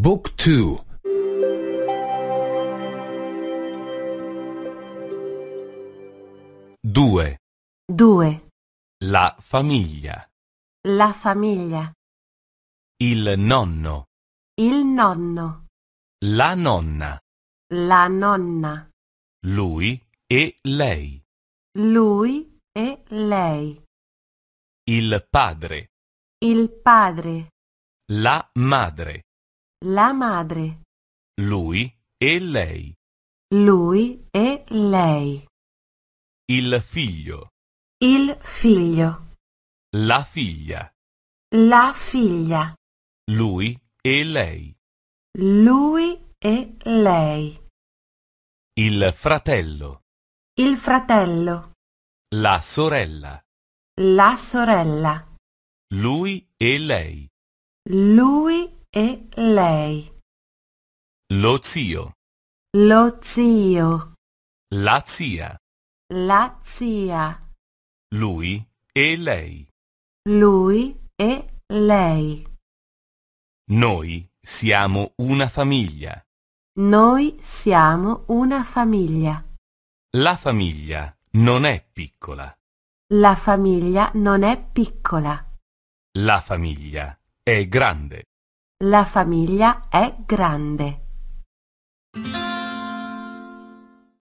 Book 2 2 2 La famiglia La famiglia Il nonno Il nonno La nonna La nonna Lui e lei Lui e lei Il padre Il padre La madre la madre. Lui e lei. Lui e lei. Il figlio. Il figlio. La figlia. La figlia. Lui e lei. Lui e lei. Il fratello. Il fratello. La sorella. La sorella. Lui e lei. Lui e lei lei. Lo zio. Lo zio. La zia. La zia. Lui e lei. Lui e lei. Noi siamo una famiglia. Noi siamo una famiglia. La famiglia non è piccola. La famiglia non è piccola. La famiglia è grande. La famiglia è grande.